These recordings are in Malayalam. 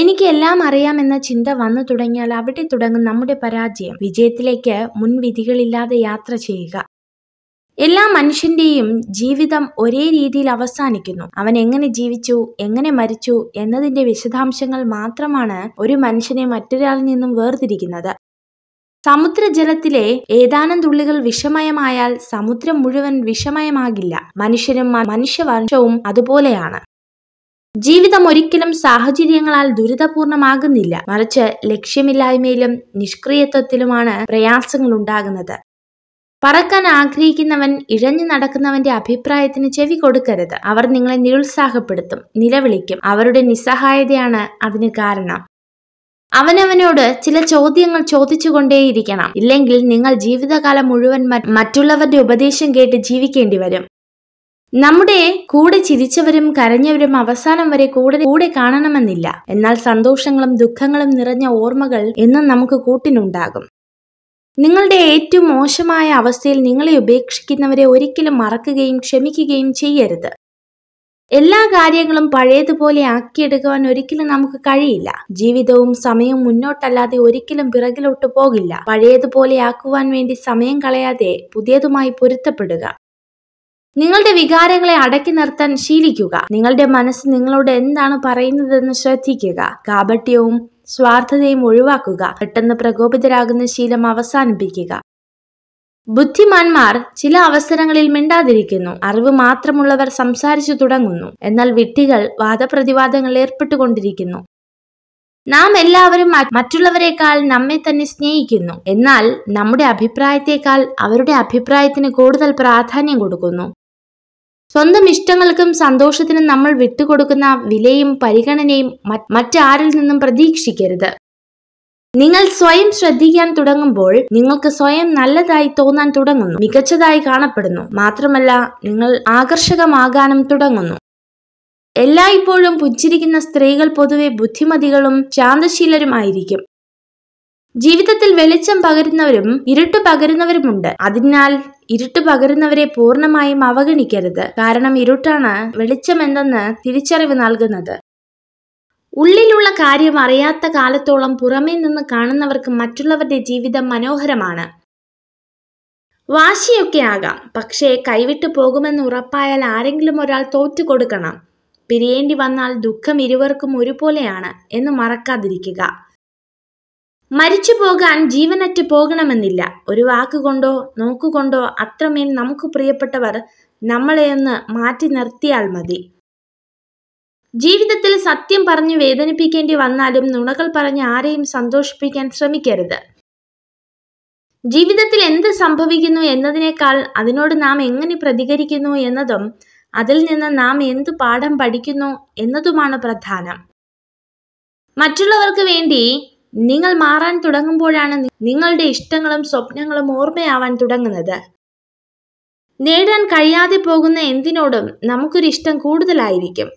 എല്ലാം അറിയാമെന്ന ചിന്ത വന്നു തുടങ്ങിയാൽ അവിടെ തുടങ്ങും നമ്മുടെ പരാജയം വിജയത്തിലേക്ക് മുൻവിധികളില്ലാതെ യാത്ര ചെയ്യുക എല്ലാ മനുഷ്യന്റെയും ജീവിതം ഒരേ രീതിയിൽ അവസാനിക്കുന്നു അവൻ എങ്ങനെ ജീവിച്ചു എങ്ങനെ മരിച്ചു എന്നതിന്റെ വിശദാംശങ്ങൾ മാത്രമാണ് ഒരു മനുഷ്യനെ മറ്റൊരാളിൽ നിന്നും വേർതിരിക്കുന്നത് സമുദ്രജലത്തിലെ ഏതാനും തുള്ളികൾ വിഷമയമായാൽ സമുദ്രം മുഴുവൻ വിഷമയമാകില്ല മനുഷ്യനും മനുഷ്യവംശവും അതുപോലെയാണ് ജീവിതം ഒരിക്കലും സാഹചര്യങ്ങളാൽ ദുരിതപൂർണമാകുന്നില്ല മറിച്ച് ലക്ഷ്യമില്ലായ്മയിലും നിഷ്ക്രിയത്വത്തിലുമാണ് പ്രയാസങ്ങൾ ഉണ്ടാകുന്നത് പറക്കാൻ ആഗ്രഹിക്കുന്നവൻ ഇഴഞ്ഞു നടക്കുന്നവന്റെ അഭിപ്രായത്തിന് ചെവി കൊടുക്കരുത് അവർ നിങ്ങളെ നിരുത്സാഹപ്പെടുത്തും നിലവിളിക്കും അവരുടെ നിസ്സഹായതയാണ് അതിന് കാരണം അവനവനോട് ചില ചോദ്യങ്ങൾ ചോദിച്ചുകൊണ്ടേയിരിക്കണം ഇല്ലെങ്കിൽ നിങ്ങൾ ജീവിതകാലം മുഴുവൻ മറ്റുള്ളവരുടെ ഉപദേശം കേട്ട് ജീവിക്കേണ്ടി വരും നമ്മുടെ കൂടെ ചിരിച്ചവരും കരഞ്ഞവരും അവസാനം വരെ കൂടെ കൂടെ കാണണമെന്നില്ല എന്നാൽ സന്തോഷങ്ങളും ദുഃഖങ്ങളും നിറഞ്ഞ ഓർമ്മകൾ എന്നും നമുക്ക് കൂട്ടിനുണ്ടാകും നിങ്ങളുടെ ഏറ്റവും മോശമായ അവസ്ഥയിൽ നിങ്ങളെ ഉപേക്ഷിക്കുന്നവരെ ഒരിക്കലും മറക്കുകയും ക്ഷമിക്കുകയും ചെയ്യരുത് എല്ലാ കാര്യങ്ങളും പഴയതുപോലെ ആക്കിയെടുക്കുവാൻ ഒരിക്കലും നമുക്ക് കഴിയില്ല ജീവിതവും സമയവും മുന്നോട്ടല്ലാതെ ഒരിക്കലും പിറകിലോട്ട് പോകില്ല പഴയതുപോലെ ആക്കുവാൻ വേണ്ടി സമയം കളയാതെ പുതിയതുമായി പൊരുത്തപ്പെടുക നിങ്ങളുടെ വികാരങ്ങളെ അടക്കി നിർത്താൻ ശീലിക്കുക നിങ്ങളുടെ മനസ്സ് നിങ്ങളോട് എന്താണ് പറയുന്നതെന്ന് ശ്രദ്ധിക്കുക കാപട്യവും സ്വാർത്ഥതയും ഒഴിവാക്കുക പെട്ടെന്ന് പ്രകോപിതരാകുന്ന ശീലം അവസാനിപ്പിക്കുക ബുദ്ധിമാന്മാർ ചില അവസരങ്ങളിൽ മിണ്ടാതിരിക്കുന്നു അറിവ് മാത്രമുള്ളവർ സംസാരിച്ചു തുടങ്ങുന്നു എന്നാൽ വിട്ടികൾ വാദപ്രതിവാദങ്ങൾ ഏർപ്പെട്ടുകൊണ്ടിരിക്കുന്നു നാം എല്ലാവരും മറ്റുള്ളവരെക്കാൾ നമ്മെ തന്നെ സ്നേഹിക്കുന്നു എന്നാൽ നമ്മുടെ അഭിപ്രായത്തെക്കാൾ അവരുടെ അഭിപ്രായത്തിന് കൂടുതൽ പ്രാധാന്യം കൊടുക്കുന്നു സ്വന്തം ഇഷ്ടങ്ങൾക്കും സന്തോഷത്തിനും നമ്മൾ വിട്ടുകൊടുക്കുന്ന വിലയും പരിഗണനയും മറ്റാരിൽ നിന്നും പ്രതീക്ഷിക്കരുത് നിങ്ങൾ സ്വയം ശ്രദ്ധിക്കാൻ തുടങ്ങുമ്പോൾ നിങ്ങൾക്ക് സ്വയം നല്ലതായി തോന്നാൻ തുടങ്ങുന്നു മികച്ചതായി കാണപ്പെടുന്നു മാത്രമല്ല നിങ്ങൾ ആകർഷകമാകാനും തുടങ്ങുന്നു എല്ലായ്പ്പോഴും പുഞ്ചിരിക്കുന്ന സ്ത്രീകൾ പൊതുവെ ബുദ്ധിമതികളും ശാന്തശീലരുമായിരിക്കും ജീവിതത്തിൽ വെളിച്ചം പകരുന്നവരും ഇരുട്ട് പകരുന്നവരുമുണ്ട് അതിനാൽ ഇരുട്ട് പകരുന്നവരെ പൂർണ്ണമായും അവഗണിക്കരുത് കാരണം ഇരുട്ടാണ് വെളിച്ചം എന്തെന്ന് തിരിച്ചറിവ് നൽകുന്നത് ഉള്ളിലുള്ള കാര്യം അറിയാത്ത കാലത്തോളം പുറമേ നിന്ന് കാണുന്നവർക്ക് മറ്റുള്ളവരുടെ ജീവിതം മനോഹരമാണ് വാശിയൊക്കെ ആകാം പക്ഷേ കൈവിട്ടു പോകുമെന്ന് ഉറപ്പായാൽ ആരെങ്കിലും ഒരാൾ തോറ്റു കൊടുക്കണം പിരിയേണ്ടി വന്നാൽ ദുഃഖം ഇരുവർക്കും ഒരുപോലെയാണ് എന്ന് മറക്കാതിരിക്കുക മരിച്ചു പോകാൻ ജീവനറ്റ് പോകണമെന്നില്ല ഒരു വാക്കുകൊണ്ടോ നോക്കുകൊണ്ടോ അത്രമേൽ നമുക്ക് പ്രിയപ്പെട്ടവർ നമ്മളെയൊന്ന് മാറ്റി നിർത്തിയാൽ മതി ജീവിതത്തിൽ സത്യം പറഞ്ഞു വേദനിപ്പിക്കേണ്ടി വന്നാലും നുണകൾ പറഞ്ഞ് ആരെയും സന്തോഷിപ്പിക്കാൻ ശ്രമിക്കരുത് ജീവിതത്തിൽ എന്ത് സംഭവിക്കുന്നു എന്നതിനേക്കാൾ അതിനോട് നാം എങ്ങനെ പ്രതികരിക്കുന്നു എന്നതും അതിൽ നിന്ന് നാം എന്തു പാഠം പഠിക്കുന്നു എന്നതുമാണ് പ്രധാനം മറ്റുള്ളവർക്ക് വേണ്ടി നിങ്ങൾ മാറാൻ തുടങ്ങുമ്പോഴാണ് നിങ്ങളുടെ ഇഷ്ടങ്ങളും സ്വപ്നങ്ങളും ഓർമ്മയാവാൻ തുടങ്ങുന്നത് നേടാൻ കഴിയാതെ പോകുന്ന എന്തിനോടും നമുക്കൊരു ഇഷ്ടം കൂടുതലായിരിക്കും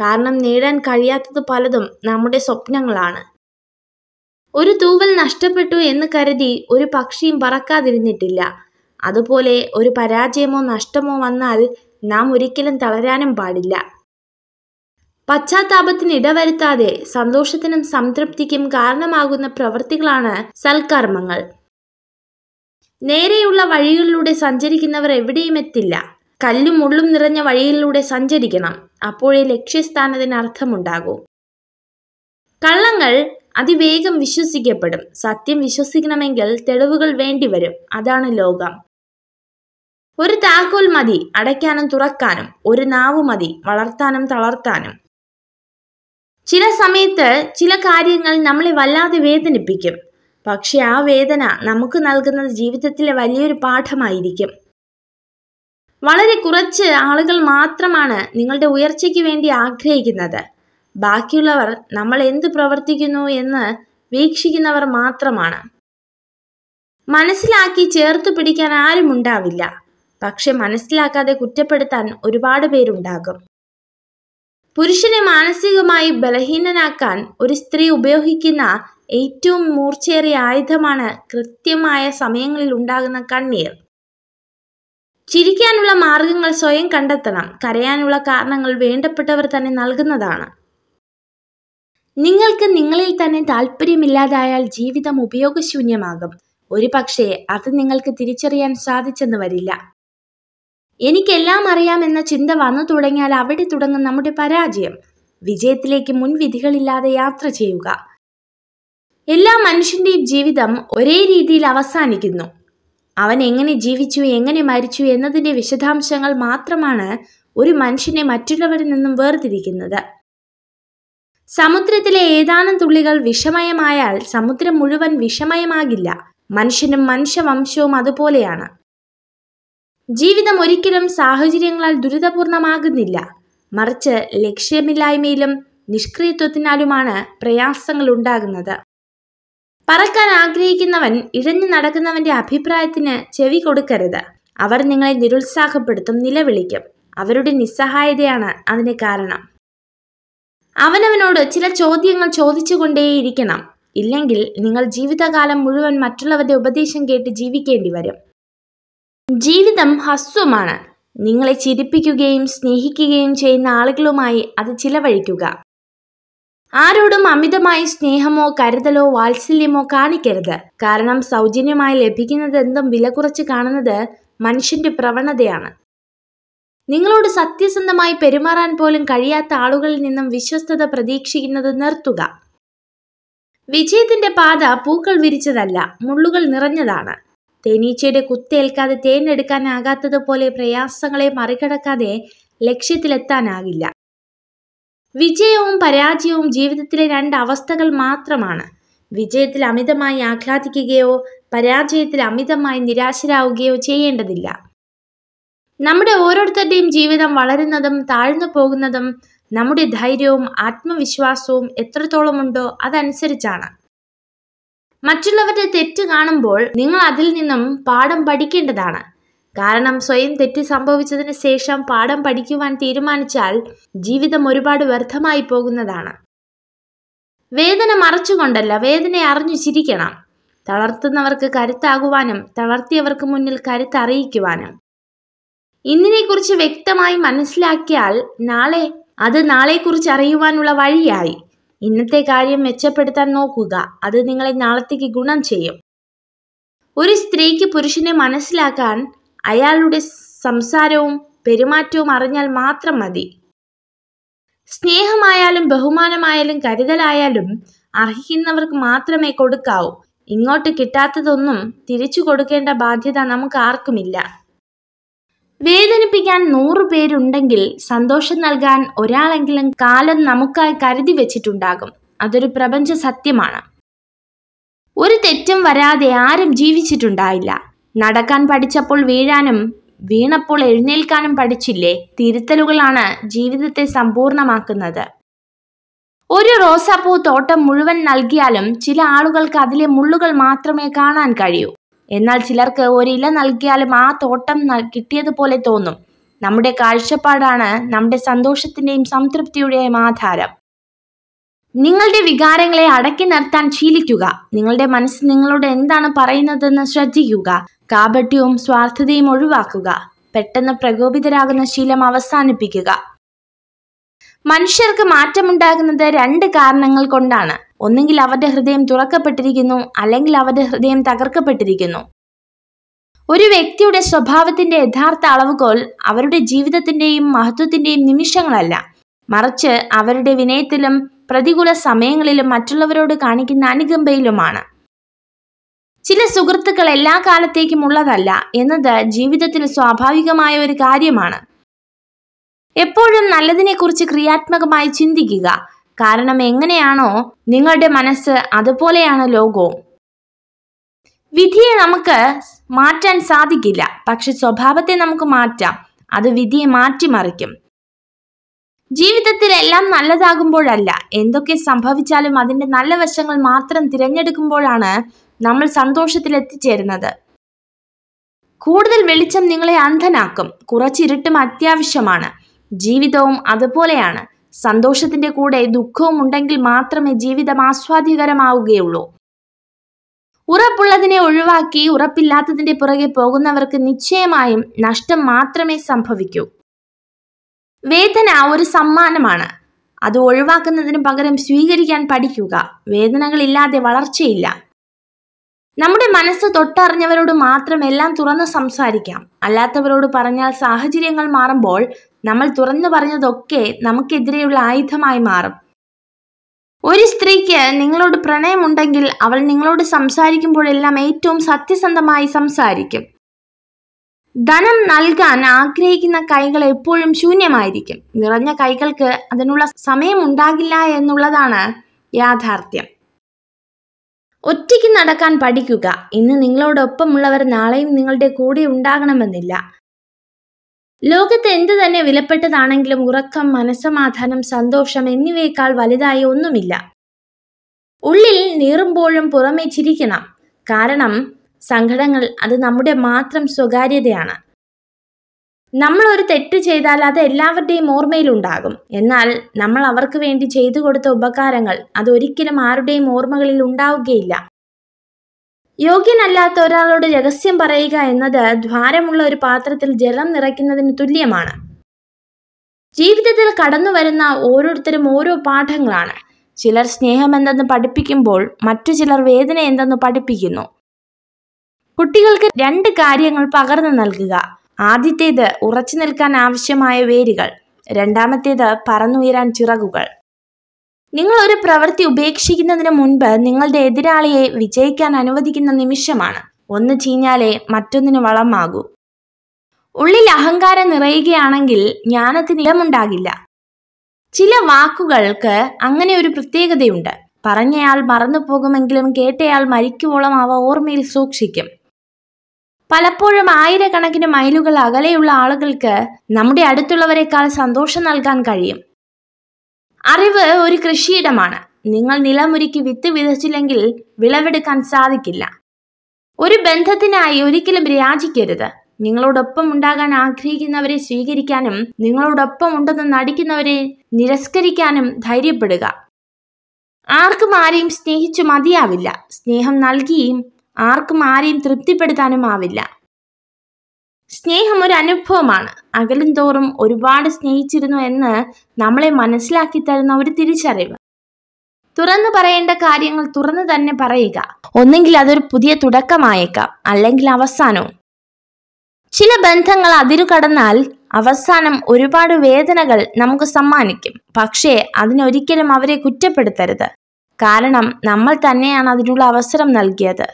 കാരണം നേടാൻ കഴിയാത്തത് പലതും നമ്മുടെ സ്വപ്നങ്ങളാണ് ഒരു തൂവൽ നഷ്ടപ്പെട്ടു എന്ന് കരുതി ഒരു പക്ഷിയും പറക്കാതിരുന്നിട്ടില്ല അതുപോലെ ഒരു പരാജയമോ നഷ്ടമോ വന്നാൽ നാം ഒരിക്കലും തളരാനും പാടില്ല പശ്ചാത്താപത്തിന് ഇടവരുത്താതെ സന്തോഷത്തിനും സംതൃപ്തിക്കും കാരണമാകുന്ന പ്രവൃത്തികളാണ് സൽക്കർമ്മങ്ങൾ നേരെയുള്ള വഴികളിലൂടെ സഞ്ചരിക്കുന്നവർ എവിടെയും എത്തില്ല കല്ലും ഉള്ളും നിറഞ്ഞ വഴിയിലൂടെ സഞ്ചരിക്കണം അപ്പോഴേ ലക്ഷ്യസ്ഥാനത്തിന് അർത്ഥമുണ്ടാകൂ കള്ളങ്ങൾ അതിവേഗം വിശ്വസിക്കപ്പെടും സത്യം വിശ്വസിക്കണമെങ്കിൽ തെളിവുകൾ വേണ്ടിവരും അതാണ് ലോകം ഒരു താക്കോൽ മതി അടയ്ക്കാനും തുറക്കാനും ഒരു നാവ് മതി വളർത്താനും തളർത്താനും ചില സമയത്ത് ചില കാര്യങ്ങൾ നമ്മളെ വല്ലാതെ വേദനിപ്പിക്കും പക്ഷെ ആ വേദന നമുക്ക് നൽകുന്നത് ജീവിതത്തിലെ വലിയൊരു പാഠമായിരിക്കും വളരെ കുറച്ച് ആളുകൾ മാത്രമാണ് നിങ്ങളുടെ ഉയർച്ചയ്ക്ക് വേണ്ടി ആഗ്രഹിക്കുന്നത് ബാക്കിയുള്ളവർ നമ്മൾ എന്ത് പ്രവർത്തിക്കുന്നു എന്ന് വീക്ഷിക്കുന്നവർ മാത്രമാണ് മനസ്സിലാക്കി ചേർത്ത് പിടിക്കാൻ ആരും ഉണ്ടാവില്ല പക്ഷെ മനസ്സിലാക്കാതെ കുറ്റപ്പെടുത്താൻ ഒരുപാട് പേരുണ്ടാകും പുരുഷനെ മാനസികമായി ബലഹീനനാക്കാൻ ഒരു സ്ത്രീ ഉപയോഗിക്കുന്ന ഏറ്റവും മൂർച്ചയേറിയ ആയുധമാണ് കൃത്യമായ സമയങ്ങളിൽ ഉണ്ടാകുന്ന കണ്ണീർ ചിരിക്കാനുള്ള മാർഗങ്ങൾ സ്വയം കണ്ടെത്തണം കരയാനുള്ള കാരണങ്ങൾ വേണ്ടപ്പെട്ടവർ തന്നെ നൽകുന്നതാണ് നിങ്ങൾക്ക് നിങ്ങളിൽ തന്നെ താല്പര്യമില്ലാതായാൽ ജീവിതം ഉപയോഗശൂന്യമാകും ഒരു പക്ഷേ അത് നിങ്ങൾക്ക് തിരിച്ചറിയാൻ സാധിച്ചെന്ന് വരില്ല എനിക്കെല്ലാം അറിയാമെന്ന ചിന്ത വന്നു തുടങ്ങിയാൽ അവിടെ തുടങ്ങും നമ്മുടെ പരാജയം വിജയത്തിലേക്ക് മുൻവിധികളില്ലാതെ യാത്ര ചെയ്യുക എല്ലാ മനുഷ്യന്റെയും ജീവിതം ഒരേ രീതിയിൽ അവസാനിക്കുന്നു അവൻ എങ്ങനെ ജീവിച്ചു എങ്ങനെ മരിച്ചു എന്നതിൻ്റെ വിശദാംശങ്ങൾ മാത്രമാണ് ഒരു മനുഷ്യനെ മറ്റുള്ളവരിൽ നിന്നും വേർതിരിക്കുന്നത് സമുദ്രത്തിലെ ഏതാനും തുള്ളികൾ വിഷമയമായാൽ സമുദ്രം മുഴുവൻ വിഷമയമാകില്ല മനുഷ്യനും മനുഷ്യവംശവും അതുപോലെയാണ് ജീവിതം ഒരിക്കലും സാഹചര്യങ്ങളാൽ ദുരിതപൂർണമാകുന്നില്ല മറിച്ച് ലക്ഷ്യമില്ലായ്മയിലും നിഷ്ക്രിയത്വത്തിനാലുമാണ് പ്രയാസങ്ങൾ ഉണ്ടാകുന്നത് പറക്കാൻ ആഗ്രഹിക്കുന്നവൻ ഇഴഞ്ഞു നടക്കുന്നവന്റെ അഭിപ്രായത്തിന് ചെവി കൊടുക്കരുത് അവർ നിങ്ങളെ നിരുത്സാഹപ്പെടുത്തും നിലവിളിക്കും അവരുടെ നിസ്സഹായതയാണ് അതിന് കാരണം അവനവനോട് ചില ചോദ്യങ്ങൾ ചോദിച്ചുകൊണ്ടേയിരിക്കണം ഇല്ലെങ്കിൽ നിങ്ങൾ ജീവിതകാലം മുഴുവൻ മറ്റുള്ളവരുടെ ഉപദേശം കേട്ട് ജീവിക്കേണ്ടി വരും ജീവിതം ഹസ്വമാണ് നിങ്ങളെ ചിരിപ്പിക്കുകയും സ്നേഹിക്കുകയും ചെയ്യുന്ന ആളുകളുമായി അത് ചിലവഴിക്കുക. ആരോടും അമിതമായി സ്നേഹമോ കരുതലോ വാത്സല്യമോ കാണിക്കരുത്. കാരണം സൗജന്യമായി ലഭിക്കുന്നതെന്തും കുറച്ച് കാണുന്നത് മനുഷ്യന്റെ പ്രവണതയാണ്. നിങ്ങളോട് സത്യസന്ധമായി പെരുമാറാൻ പോലും കഴിയാത്ത ആളുകളിൽ നിന്നും വിശ്വസ്തത പ്രതീക്ഷിക്കുന്നത് നിർത്തുക. വിജയത്തിന്റെ പാത പൂക്കൾ വിരിച്ചതല്ല, മുള്ളുകൾ നിറഞ്ഞതാണ്. തേനീച്ചയുടെ കുത്തേൽക്കാതെ തേനെടുക്കാനാകാത്തതുപോലെ പ്രയാസങ്ങളെ മറികടക്കാതെ ലക്ഷ്യത്തിലെത്താനാകില്ല വിജയവും പരാജയവും ജീവിതത്തിലെ രണ്ട് അവസ്ഥകൾ മാത്രമാണ് വിജയത്തിൽ അമിതമായി ആഹ്ലാദിക്കുകയോ പരാജയത്തിൽ അമിതമായി നിരാശരാകുകയോ ചെയ്യേണ്ടതില്ല നമ്മുടെ ഓരോരുത്തരുടെയും ജീവിതം വളരുന്നതും താഴ്ന്നു പോകുന്നതും നമ്മുടെ ധൈര്യവും ആത്മവിശ്വാസവും എത്രത്തോളമുണ്ടോ അതനുസരിച്ചാണ് മറ്റുള്ളവരുടെ തെറ്റ് കാണുമ്പോൾ നിങ്ങൾ അതിൽ നിന്നും പാഠം പഠിക്കേണ്ടതാണ് കാരണം സ്വയം തെറ്റ് സംഭവിച്ചതിന് ശേഷം പാഠം പഠിക്കുവാൻ തീരുമാനിച്ചാൽ ജീവിതം ഒരുപാട് വ്യർത്ഥമായി പോകുന്നതാണ് വേദന മറച്ചുകൊണ്ടല്ല വേദനയെ അറിഞ്ഞു ചിരിക്കണം തളർത്തുന്നവർക്ക് കരുത്താകുവാനും തളർത്തിയവർക്ക് മുന്നിൽ കരുത്തറിയിക്കുവാനും ഇന്നിനെക്കുറിച്ച് വ്യക്തമായി മനസ്സിലാക്കിയാൽ നാളെ അത് നാളെക്കുറിച്ച് അറിയുവാനുള്ള വഴിയായി ഇന്നത്തെ കാര്യം മെച്ചപ്പെടുത്താൻ നോക്കുക അത് നിങ്ങളെ നാളത്തേക്ക് ഗുണം ചെയ്യും ഒരു സ്ത്രീക്ക് പുരുഷനെ മനസ്സിലാക്കാൻ അയാളുടെ സംസാരവും പെരുമാറ്റവും അറിഞ്ഞാൽ മാത്രം മതി സ്നേഹമായാലും ബഹുമാനമായാലും കരുതലായാലും അർഹിക്കുന്നവർക്ക് മാത്രമേ കൊടുക്കാവൂ ഇങ്ങോട്ട് കിട്ടാത്തതൊന്നും തിരിച്ചു കൊടുക്കേണ്ട ബാധ്യത നമുക്ക് ആർക്കുമില്ല വേദനിപ്പിക്കാൻ നൂറു പേരുണ്ടെങ്കിൽ സന്തോഷം നൽകാൻ ഒരാളെങ്കിലും കാലം നമുക്കായി കരുതി വെച്ചിട്ടുണ്ടാകും അതൊരു പ്രപഞ്ച സത്യമാണ് ഒരു തെറ്റും വരാതെ ആരും ജീവിച്ചിട്ടുണ്ടായില്ല നടക്കാൻ പഠിച്ചപ്പോൾ വീഴാനും വീണപ്പോൾ എഴുന്നേൽക്കാനും പഠിച്ചില്ലേ തിരുത്തലുകളാണ് ജീവിതത്തെ സമ്പൂർണമാക്കുന്നത് ഒരു റോസാപ്പൂ തോട്ടം മുഴുവൻ നൽകിയാലും ചില ആളുകൾക്ക് അതിലെ മുള്ളുകൾ മാത്രമേ കാണാൻ കഴിയൂ എന്നാൽ ചിലർക്ക് ഒരില നൽകിയാലും ആ തോട്ടം കിട്ടിയതുപോലെ തോന്നും നമ്മുടെ കാഴ്ചപ്പാടാണ് നമ്മുടെ സന്തോഷത്തിൻ്റെയും സംതൃപ്തിയുടെയും ആധാരം നിങ്ങളുടെ വികാരങ്ങളെ അടക്കി നിർത്താൻ ശീലിക്കുക നിങ്ങളുടെ മനസ്സ് നിങ്ങളോട് എന്താണ് പറയുന്നതെന്ന് ശ്രദ്ധിക്കുക കാപട്യവും സ്വാർത്ഥതയും ഒഴിവാക്കുക പെട്ടെന്ന് പ്രകോപിതരാകുന്ന ശീലം അവസാനിപ്പിക്കുക മനുഷ്യർക്ക് മാറ്റമുണ്ടാകുന്നത് രണ്ട് കാരണങ്ങൾ കൊണ്ടാണ് ഒന്നുകിൽ അവരുടെ ഹൃദയം തുറക്കപ്പെട്ടിരിക്കുന്നു അല്ലെങ്കിൽ അവരുടെ ഹൃദയം തകർക്കപ്പെട്ടിരിക്കുന്നു ഒരു വ്യക്തിയുടെ സ്വഭാവത്തിന്റെ യഥാർത്ഥ അളവുകോൽ അവരുടെ ജീവിതത്തിന്റെയും മഹത്വത്തിന്റെയും നിമിഷങ്ങളല്ല മറിച്ച് അവരുടെ വിനയത്തിലും പ്രതികൂല സമയങ്ങളിലും മറ്റുള്ളവരോട് കാണിക്കുന്ന അനുകമ്പയിലുമാണ് ചില സുഹൃത്തുക്കൾ എല്ലാ കാലത്തേക്കും ഉള്ളതല്ല എന്നത് ജീവിതത്തിൽ സ്വാഭാവികമായ ഒരു കാര്യമാണ് എപ്പോഴും നല്ലതിനെക്കുറിച്ച് ക്രിയാത്മകമായി ചിന്തിക്കുക കാരണം എങ്ങനെയാണോ നിങ്ങളുടെ മനസ്സ് അതുപോലെയാണ് ലോകവും വിധിയെ നമുക്ക് മാറ്റാൻ സാധിക്കില്ല പക്ഷെ സ്വഭാവത്തെ നമുക്ക് മാറ്റാം അത് വിധിയെ മാറ്റിമറിക്കും ജീവിതത്തിൽ എല്ലാം നല്ലതാകുമ്പോഴല്ല എന്തൊക്കെ സംഭവിച്ചാലും അതിന്റെ നല്ല വശങ്ങൾ മാത്രം തിരഞ്ഞെടുക്കുമ്പോഴാണ് നമ്മൾ സന്തോഷത്തിൽ എത്തിച്ചേരുന്നത് കൂടുതൽ വെളിച്ചം നിങ്ങളെ അന്ധനാക്കും കുറച്ചിരുട്ടും അത്യാവശ്യമാണ് ജീവിതവും അതുപോലെയാണ് സന്തോഷത്തിന്റെ കൂടെ ദുഃഖവും ഉണ്ടെങ്കിൽ മാത്രമേ ജീവിതം ആസ്വാദ്യകരമാവുകയുള്ളൂ ഉറപ്പുള്ളതിനെ ഒഴിവാക്കി ഉറപ്പില്ലാത്തതിന്റെ പുറകെ പോകുന്നവർക്ക് നിശ്ചയമായും നഷ്ടം മാത്രമേ സംഭവിക്കൂ വേദന ഒരു സമ്മാനമാണ് അത് ഒഴിവാക്കുന്നതിന് പകരം സ്വീകരിക്കാൻ പഠിക്കുക വേദനകളില്ലാതെ വളർച്ചയില്ല നമ്മുടെ മനസ്സ് തൊട്ടറിഞ്ഞവരോട് മാത്രം എല്ലാം തുറന്ന് സംസാരിക്കാം അല്ലാത്തവരോട് പറഞ്ഞാൽ സാഹചര്യങ്ങൾ മാറുമ്പോൾ നമ്മൾ തുറന്നു പറഞ്ഞതൊക്കെ നമുക്കെതിരെയുള്ള ആയുധമായി മാറും ഒരു സ്ത്രീക്ക് നിങ്ങളോട് പ്രണയമുണ്ടെങ്കിൽ അവൾ നിങ്ങളോട് സംസാരിക്കുമ്പോഴെല്ലാം ഏറ്റവും സത്യസന്ധമായി സംസാരിക്കും ധനം നൽകാൻ ആഗ്രഹിക്കുന്ന കൈകൾ എപ്പോഴും ശൂന്യമായിരിക്കും നിറഞ്ഞ കൈകൾക്ക് അതിനുള്ള സമയം ഉണ്ടാകില്ല എന്നുള്ളതാണ് യാഥാർത്ഥ്യം ഒറ്റയ്ക്ക് നടക്കാൻ പഠിക്കുക ഇന്ന് നിങ്ങളോടൊപ്പമുള്ളവർ നാളെയും നിങ്ങളുടെ കൂടെ ഉണ്ടാകണമെന്നില്ല ലോകത്ത് എന്തു തന്നെ വിലപ്പെട്ടതാണെങ്കിലും ഉറക്കം മനസ്സമാധാനം സന്തോഷം എന്നിവയേക്കാൾ വലുതായി ഒന്നുമില്ല ഉള്ളിൽ നീറുമ്പോഴും പുറമെ ചിരിക്കണം കാരണം സങ്കടങ്ങൾ അത് നമ്മുടെ മാത്രം സ്വകാര്യതയാണ് നമ്മൾ ഒരു തെറ്റ് ചെയ്താൽ അത് എല്ലാവരുടെയും ഓർമ്മയിലുണ്ടാകും എന്നാൽ നമ്മൾ അവർക്ക് വേണ്ടി ചെയ്തു കൊടുത്ത ഉപകാരങ്ങൾ അതൊരിക്കലും ആരുടെയും ഓർമ്മകളിൽ ഉണ്ടാവുകയില്ല യോഗ്യനല്ലാത്ത ഒരാളോട് രഹസ്യം പറയുക എന്നത് ദ്വാരമുള്ള ഒരു പാത്രത്തിൽ ജലം നിറയ്ക്കുന്നതിന് തുല്യമാണ് ജീവിതത്തിൽ കടന്നു വരുന്ന ഓരോരുത്തരും ഓരോ പാഠങ്ങളാണ് ചിലർ സ്നേഹം എന്തെന്ന് പഠിപ്പിക്കുമ്പോൾ മറ്റു ചിലർ വേദന എന്തെന്ന് പഠിപ്പിക്കുന്നു കുട്ടികൾക്ക് രണ്ട് കാര്യങ്ങൾ പകർന്നു നൽകുക ആദ്യത്തേത് ഉറച്ചു നിൽക്കാൻ ആവശ്യമായ വേരുകൾ രണ്ടാമത്തേത് പറന്നുയരാൻ ചിറകുകൾ നിങ്ങൾ ഒരു പ്രവൃത്തി ഉപേക്ഷിക്കുന്നതിന് മുൻപ് നിങ്ങളുടെ എതിരാളിയെ വിജയിക്കാൻ അനുവദിക്കുന്ന നിമിഷമാണ് ഒന്ന് ചീഞ്ഞാലേ മറ്റൊന്നിന് വളമാകൂ ഉള്ളിൽ അഹങ്കാരം നിറയുകയാണെങ്കിൽ ജ്ഞാനത്തിന് ഇടമുണ്ടാകില്ല ചില വാക്കുകൾക്ക് അങ്ങനെ ഒരു പ്രത്യേകതയുണ്ട് പറഞ്ഞയാൾ മറന്നു പോകുമെങ്കിലും കേട്ടയാൾ മരിക്കുവോളം അവ ഓർമ്മയിൽ സൂക്ഷിക്കും പലപ്പോഴും ആയിരക്കണക്കിന് മൈലുകൾ അകലെയുള്ള ആളുകൾക്ക് നമ്മുടെ അടുത്തുള്ളവരെക്കാൾ സന്തോഷം നൽകാൻ കഴിയും അറിവ് ഒരു കൃഷിയിടമാണ് നിങ്ങൾ നിലമുരുക്കി വിത്ത് വിതച്ചില്ലെങ്കിൽ വിളവെടുക്കാൻ സാധിക്കില്ല ഒരു ബന്ധത്തിനായി ഒരിക്കലും രാജിക്കരുത് നിങ്ങളോടൊപ്പം ഉണ്ടാകാൻ ആഗ്രഹിക്കുന്നവരെ സ്വീകരിക്കാനും നിങ്ങളോടൊപ്പം ഉണ്ടെന്ന് നടിക്കുന്നവരെ നിരസ്കരിക്കാനും ധൈര്യപ്പെടുക ആർക്കും ആരെയും സ്നേഹിച്ചു മതിയാവില്ല സ്നേഹം നൽകിയും ആർക്കും ആരെയും തൃപ്തിപ്പെടുത്താനും ആവില്ല സ്നേഹം ഒരു അനുഭവമാണ് അകലും തോറും ഒരുപാട് സ്നേഹിച്ചിരുന്നു എന്ന് നമ്മളെ മനസ്സിലാക്കി തരുന്ന ഒരു തിരിച്ചറിവ് തുറന്നു പറയേണ്ട കാര്യങ്ങൾ തുറന്നു തന്നെ പറയുക ഒന്നെങ്കിൽ അതൊരു പുതിയ തുടക്കമായേക്കാം അല്ലെങ്കിൽ അവസാനവും ചില ബന്ധങ്ങൾ അതിരു കടന്നാൽ അവസാനം ഒരുപാട് വേദനകൾ നമുക്ക് സമ്മാനിക്കും പക്ഷേ അതിനൊരിക്കലും അവരെ കുറ്റപ്പെടുത്തരുത് കാരണം നമ്മൾ തന്നെയാണ് അതിനുള്ള അവസരം നൽകിയത്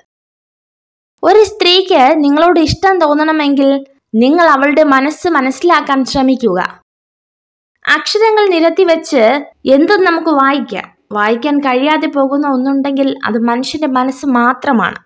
ഒരു സ്ത്രീക്ക് നിങ്ങളോട് ഇഷ്ടം തോന്നണമെങ്കിൽ നിങ്ങൾ അവളുടെ മനസ്സ് മനസ്സിലാക്കാൻ ശ്രമിക്കുക അക്ഷരങ്ങൾ നിരത്തി വെച്ച് എന്തും നമുക്ക് വായിക്കാം വായിക്കാൻ കഴിയാതെ പോകുന്ന ഒന്നുണ്ടെങ്കിൽ അത് മനുഷ്യന്റെ മനസ്സ് മാത്രമാണ്